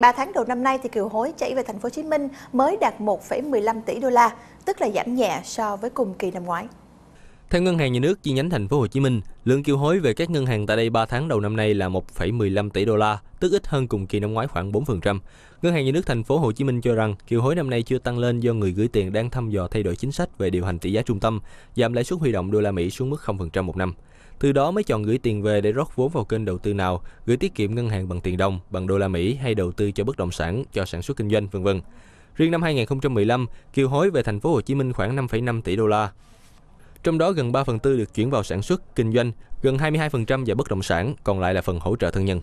3 tháng đầu năm nay thì kiều hối chảy về thành phố Hồ Chí Minh mới đạt 1,15 tỷ đô la, tức là giảm nhẹ so với cùng kỳ năm ngoái. Theo Ngân hàng Nhà nước chi nhánh thành phố Hồ Chí Minh, lượng kiều hối về các ngân hàng tại đây 3 tháng đầu năm nay là 1,15 tỷ đô la, tức ít hơn cùng kỳ năm ngoái khoảng 4%. Ngân hàng Nhà nước thành phố Hồ Chí Minh cho rằng kiều hối năm nay chưa tăng lên do người gửi tiền đang thăm dò thay đổi chính sách về điều hành tỷ giá trung tâm, giảm lãi suất huy động đô la Mỹ xuống mức 0% một năm. Từ đó mới chọn gửi tiền về để rót vốn vào kênh đầu tư nào, gửi tiết kiệm ngân hàng bằng tiền đồng, bằng đô la Mỹ hay đầu tư cho bất động sản, cho sản xuất kinh doanh, vân vân. Riêng năm 2015, kiều hối về thành phố Hồ Chí Minh khoảng 5,5 tỷ đô la, trong đó gần 3 phần tư được chuyển vào sản xuất, kinh doanh, gần 22% vào bất động sản, còn lại là phần hỗ trợ thân nhân.